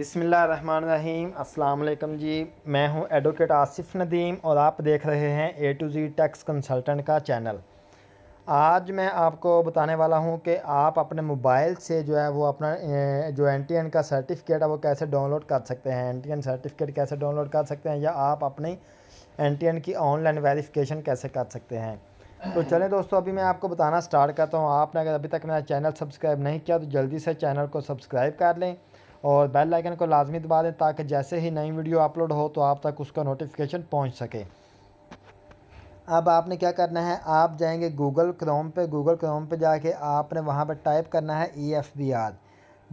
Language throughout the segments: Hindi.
अस्सलाम वालेकुम जी मैं हूं एडवोकेट आसिफ नदीम और आप देख रहे हैं A two G tax consultant का चैनल आज मैं आपको बताने वाला हूं कि आप अपने मोबाइल से जो है वो अपना जो एन टी एन का सर्टिफिकेट है वो कैसे डाउनलोड कर सकते हैं एन टी एन सर्टिफिकेट कैसे डाउनलोड कर सकते हैं या आप अपनी एन टी एन की ऑनलाइन वेरिफिकेशन कैसे कर सकते हैं तो चलें दोस्तों अभी मैं आपको बताना स्टार्ट करता हूँ आपने अगर अभी तक मेरा चैनल सब्सक्राइब नहीं किया तो जल्दी से चैनल को सब्सक्राइब कर लें और बेल आइकन को लाजमी दबा दें ताकि जैसे ही नई वीडियो अपलोड हो तो आप तक उसका नोटिफिकेशन पहुँच सके अब आपने क्या करना है आप जाएंगे गूगल क्रोम पे गूगल क्रोम पे जाके आपने वहाँ पर टाइप करना है ई एफ़ बी आर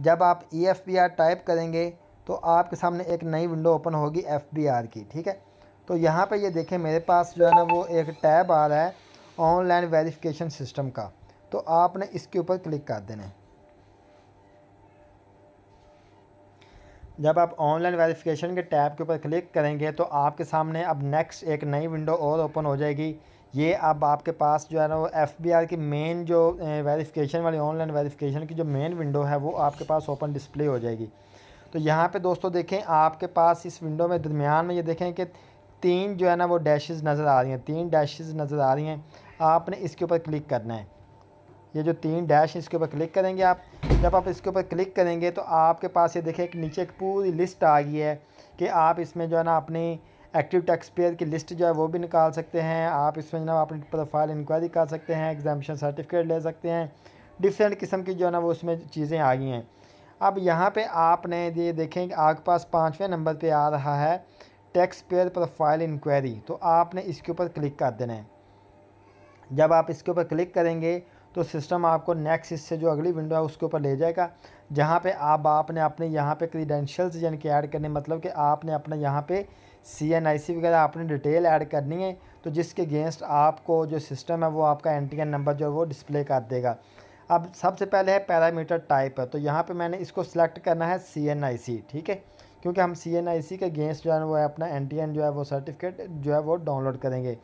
जब आप E F B R type करेंगे तो आपके सामने एक नई विंडो ओपन होगी एफ़ बी आर की ठीक है तो यहाँ पर ये देखें मेरे पास जो है ना वो एक टैब आ रहा है ऑनलाइन वेरिफिकेशन सिस्टम का तो आपने इसके ऊपर क्लिक कर देना है जब आप ऑनलाइन वेरिफिकेशन के टैब के ऊपर क्लिक करेंगे तो आपके सामने अब नेक्स्ट एक नई विंडो और ओपन हो जाएगी ये अब आपके पास जो है ना वो एफ बी आर की मेन जो वेरिफिकेशन वाली ऑनलाइन वेरिफिकेशन की जो मेन विंडो है वो आपके पास ओपन डिस्प्ले हो जाएगी तो यहाँ पे दोस्तों देखें आपके पास इस विंडो में दरमियान में ये देखें कि तीन जो है ना वो डैशेस नज़र आ रही हैं तीन डैशेस नज़र आ रही हैं आपने इसके ऊपर क्लिक करना है ये जो तीन डैश इसके ऊपर क्लिक करेंगे आप जब आप इसके ऊपर क्लिक करेंगे तो आपके पास ये देखें एक नीचे एक पूरी लिस्ट आ गई है कि आप इसमें जो है ना अपनी एक्टिव टैक्स पेयर की लिस्ट जो है वो भी निकाल सकते हैं आप इसमें जो है ना अपनी प्रोफाइल इंक्वायरी कर सकते हैं एग्जामिशन सर्टिफिकेट ले सकते हैं डिफरेंट किस्म की जो है ना वो उसमें चीज़ें आ गई हैं अब यहाँ पर आपने ये देखें कि आपके पास पाँचवें नंबर पर आ रहा है टैक्स पेयर प्रोफाइल इंक्वायरी तो आपने इसके ऊपर क्लिक कर देना है जब आप इसके ऊपर क्लिक करेंगे तो सिस्टम आपको नेक्स्ट इससे जो अगली विंडो है उसके ऊपर ले जाएगा जहाँ पे आप आपने अपने यहाँ पे क्रीडेंशियल्स यानी कि ऐड करने मतलब कि आपने अपने यहाँ पे सी एन आई सी वगैरह आपने डिटेल ऐड करनी है तो जिसके अगेंस्ट आपको जो सिस्टम है वो आपका एन टी एन नंबर जो है वो डिस्प्ले कर देगा अब सबसे पहले है पैरामीटर टाइप है तो यहाँ पर मैंने इसको सिलेक्ट करना है सी एन आई सी ठीक है क्योंकि हम सी एन आई सी के अगेंस्ट जो है वो है अपना एन टी एन जो है वो सर्टिफिकेट जो है वो डाउनलोड करेंगे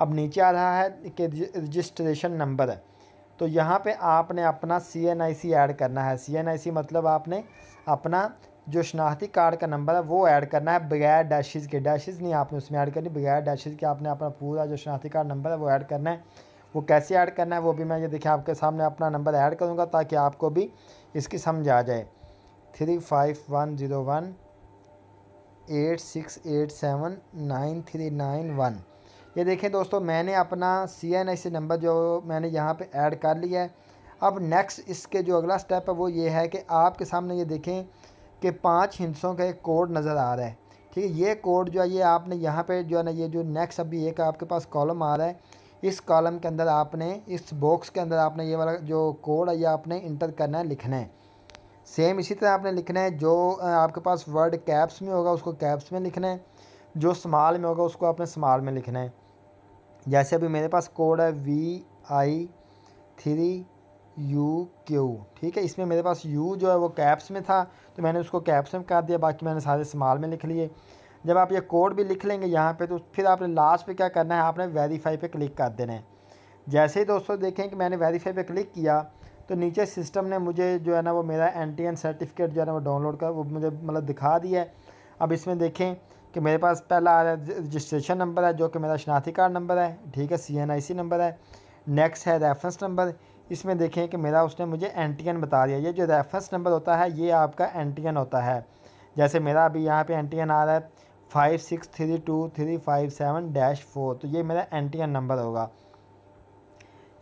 अब नीचे आ रहा है कि रजिस्ट्रेशन नंबर है तो यहाँ पे आपने अपना सी एन आई सी ऐड करना है सी एन आई सी मतलब आपने अपना जो शनाख्ती कार्ड का नंबर है वो ऐड करना है बगैर डैशेज़ के डैशेज़ नहीं आपने उसमें ऐड करनी बगैर डैशेज़ के आपने अपना पूरा जो शनाख्ती कार्ड नंबर है वो ऐड करना है वो कैसे ऐड करना है वो भी मैं ये देखिए आपके सामने अपना नंबर ऐड करूँगा ताकि आपको भी इसकी समझ आ जाए three five one zero one eight six eight seven nine three nine one ये देखें दोस्तों मैंने अपना सी एन आई सी नंबर जो मैंने यहाँ पे ऐड कर लिया है अब नेक्स्ट इसके जो अगला स्टेप है वो ये है कि आपके सामने ये देखें कि पांच हिंसों का एक कोड नज़र आ रहा है ठीक है ये कोड जो है ये आपने यहाँ पे जो है ना ये जो नेक्स्ट अभी एक आपके पास कॉलम आ रहा है इस कॉलम के अंदर आपने इस बॉक्स के अंदर आपने ये वाला जो कोड है ये आपने इंटर करना है लिखना है सेम इसी तरह आपने लिखना है जो आपके पास वर्ड कैप्स में होगा उसको कैप्स में लिखना है जो स्माल में होगा उसको आपने स्माल में लिखना है जैसे अभी मेरे पास कोड है V I three U Q ठीक है इसमें मेरे पास यू जो है वो कैप्स में था तो मैंने उसको कैप्स में कर दिया बाकी मैंने सारे इस्तेमाल में लिख लिए जब आप ये कोड भी लिख लेंगे यहाँ पे तो फिर आपने लास्ट पे क्या करना है आपने वेरीफाई पे क्लिक कर देना है जैसे ही दोस्तों देखें कि मैंने वेरीफाई पे क्लिक किया तो नीचे सिस्टम ने मुझे जो है ना वो मेरा एन सर्टिफिकेट जो है ना वो डाउनलोड कर वो मुझे मतलब दिखा दिया है अब इसमें देखें कि मेरे पास पहला आ रहा है रजिस्ट्रेशन नंबर है जो कि मेरा शनाख्ती कार्ड नंबर है ठीक है C N I C number है नेक्स्ट है रेफरेंस नंबर इसमें देखें कि मेरा उसने मुझे एन टी एन बता दिया ये जो रेफरेंस नंबर होता है ये आपका एन टी एन होता है जैसे मेरा अभी यहाँ पे एन टी एन आ रहा है five six three two three five seven dash four तो ये मेरा एन टी एन नंबर होगा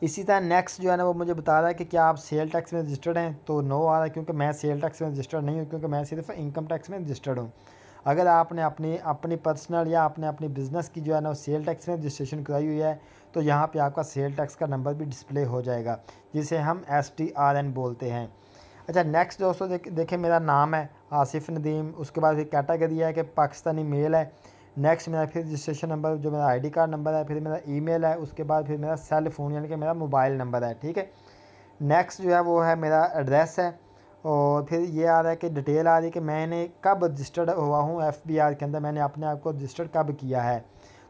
इसी तरह नेक्स्ट जो है ना वो मुझे बता रहा है कि क्या आप सेल टैक्स में रजिस्टर्ड हैं तो नो आ रहा है क्योंकि मैं सेल टैक्स में रजिस्टर्ड नहीं हूँ क्योंकि मैं सिर्फ इनकम टैक्स में रजिस्टर्ड हूँ अगर आपने अपनी अपनी पर्सनल या अपने अपनी बिज़नेस की जो है ना सेल टैक्स में रजिस्ट्रेशन कराई हुई है तो यहाँ पे आपका सेल टैक्स का नंबर भी डिस्प्ले हो जाएगा जिसे हम एस टी आर एन बोलते हैं अच्छा नेक्स्ट दोस्तों देख, देखें मेरा नाम है आसिफ नदीम उसके बाद फिर कैटागरी है कि पाकिस्तानी मेल है नेक्स्ट मेरा फिर रजिस्ट्रेशन नंबर जो मेरा आईडी कार्ड नंबर है फिर मेरा ईमेल है उसके बाद फिर मेरा सेल फ़ोन यानी कि मेरा मोबाइल नंबर है ठीक है नेक्स्ट जो है वो है मेरा एड्रेस है और फिर ये आ रहा है कि डिटेल आ रही है कि मैंने कब रजिस्टर्ड हुआ हूँ एफ के अंदर मैंने अपने आप को रजिस्टर्ड कब किया है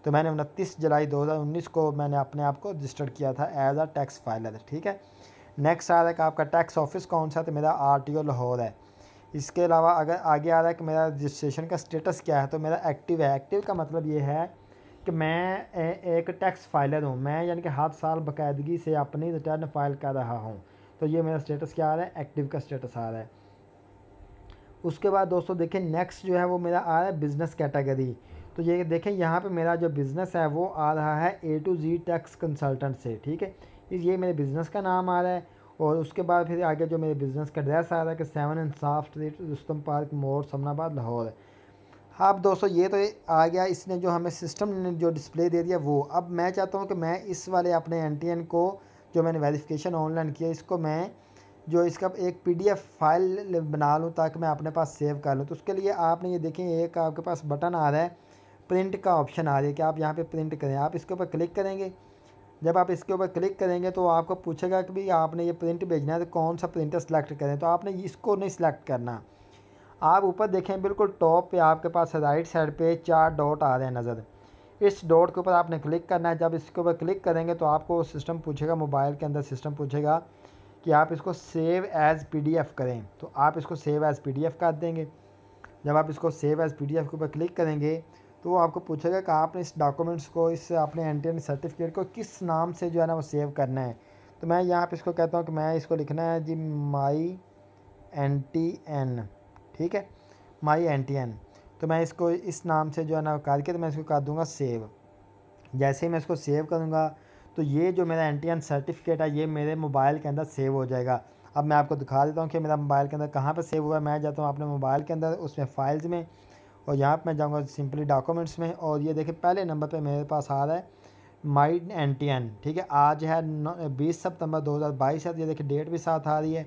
तो मैंने उनतीस जुलाई 2019 को मैंने अपने आप को रजिस्टर्ड किया था एज आ टैक्स फाइलर ठीक है नेक्स्ट आ रहा है कि आपका टैक्स ऑफिस कौन सा तो मेरा आर लाहौर है इसके अलावा अगर आगे आ रहा है कि मेरा रजिस्ट्रेशन का स्टेटस क्या है तो मेरा एक्टिव है एक्टिव का मतलब ये है कि मैं ए, एक टैक्स फाइलर हूँ मैं यानी कि हर साल बाकायदगी से अपनी रिटर्न फाइल कर रहा हूँ तो ये मेरा स्टेटस क्या आ रहा है एक्टिव का स्टेटस आ रहा है उसके बाद दोस्तों देखें नेक्स्ट जो है वो मेरा आ रहा है बिज़नेस कैटेगरी तो ये देखें यहाँ पे मेरा जो बिज़नेस है वो आ रहा है A two G tax consultant से ठीक है ये मेरे बिज़नेस का नाम आ रहा है और उसके बाद फिर आगे जो मेरे बिज़नेस का एड्रेस आ रहा है कि सेवन एंड साफ स्ट्रीट रुस्तम पार्क मोड़ समनाबाद लाहौर है अब दोस्तों ये तो आ गया इसने जो हमें सिस्टम ने जो डिस्प्ले दे दिया वो अब मैं चाहता हूँ कि मैं इस वाले अपने एन को जो मैंने वेरिफिकेशन ऑनलाइन किया इसको मैं जो इसका एक पीडीएफ फाइल बना लूँ ताकि मैं अपने पास सेव कर लूँ तो उसके लिए आपने ये देखें एक आपके पास बटन आ रहा है प्रिंट का ऑप्शन आ रहा है कि आप यहाँ पे प्रिंट करें आप इसके ऊपर क्लिक करेंगे जब आप इसके ऊपर क्लिक करेंगे तो आपको पूछेगा कि भाई आपने ये प्रिंट भेजना है तो कौन सा प्रिंटर सेलेक्ट करें तो आपने इसको नहीं सिलेक्ट करना आप ऊपर देखें बिल्कुल टॉप पे आपके पास राइट साइड पे चार डॉट आ रहे हैं नज़र इस डॉट के ऊपर आपने क्लिक करना है जब इसके ऊपर क्लिक करेंगे तो आपको सिस्टम पूछेगा मोबाइल के अंदर सिस्टम पूछेगा कि आप इसको सेव एज़ पी करें तो आप इसको सेव एज़ पी कर देंगे जब आप इसको सेव एज़ पी के ऊपर क्लिक करेंगे तो वो आपको पूछेगा कि आपने इस डॉक्यूमेंट्स को इस अपने एन सर्टिफिकेट को किस नाम से जो है ना वो सेव करना है तो मैं यहाँ पर इसको कहता हूँ कि मैं इसको लिखना है जी माई एन टी एन ठीक है माई एन टी एन तो मैं इसको इस नाम से जो है ना करके के तो मैं इसको कर दूँगा सेव जैसे ही मैं इसको सेव करूँगा तो ये जो मेरा एन टी सर्टिफिकेट है ये मेरे मोबाइल के अंदर सेव हो जाएगा अब मैं आपको दिखा देता हूँ कि मेरा मोबाइल के अंदर कहाँ पर सेव हुआ है मैं जाता हूँ अपने मोबाइल के अंदर उसमें फ़ाइल्स में और यहाँ पर मैं जाऊँगा सिंपली डॉक्यूमेंट्स में और ये देखें पहले नंबर पर मेरे पास आ रहा है माई एन टी एन ठीक है आज है बीस सितंबर दो हज़ार बाईस है तो ये देखिए डेट भी साथ आ रही है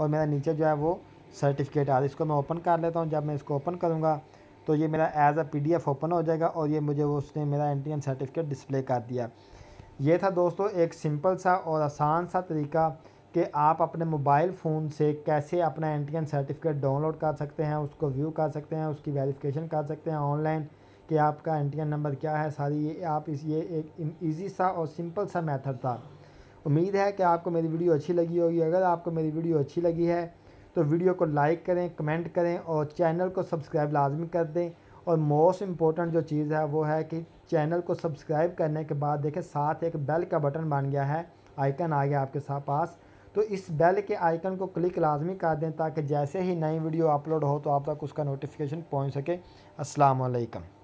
और मेरा नीचे जो है वो सर्टिफिकेट आ रहा है इसको मैं ओपन कर लेता हूँ जब मैं इसको ओपन करूँगा तो ये मेरा एज अ पी ओपन हो जाएगा और ये मुझे वो उसने मेरा एन सर्टिफिकेट डिस्प्ले कर दिया ये था दोस्तों एक सिंपल सा और आसान सा तरीका कि आप अपने मोबाइल फ़ोन से कैसे अपना एन सर्टिफिकेट डाउनलोड कर सकते हैं उसको व्यू कर सकते हैं उसकी वेरिफिकेशन कर सकते हैं ऑनलाइन कि आपका एन नंबर क्या है सारी ये आप इस ये एक ईजी सा और सिंपल सा मेथड था उम्मीद है कि आपको मेरी वीडियो अच्छी लगी होगी अगर आपको मेरी वीडियो अच्छी लगी है तो वीडियो को लाइक करें कमेंट करें और चैनल को सब्सक्राइब लाजमी कर दें और मोस्ट इम्पोर्टेंट जो चीज़ है वो है कि चैनल को सब्सक्राइब करने के बाद देखें साथ एक बेल का बटन बन गया है आइकन आ गया आपके साथ पास तो इस बेल के आइकन को क्लिक लाजमी कर दें ताकि जैसे ही नई वीडियो अपलोड हो तो आप तक उसका नोटिफिकेशन पहुंच सके असलकम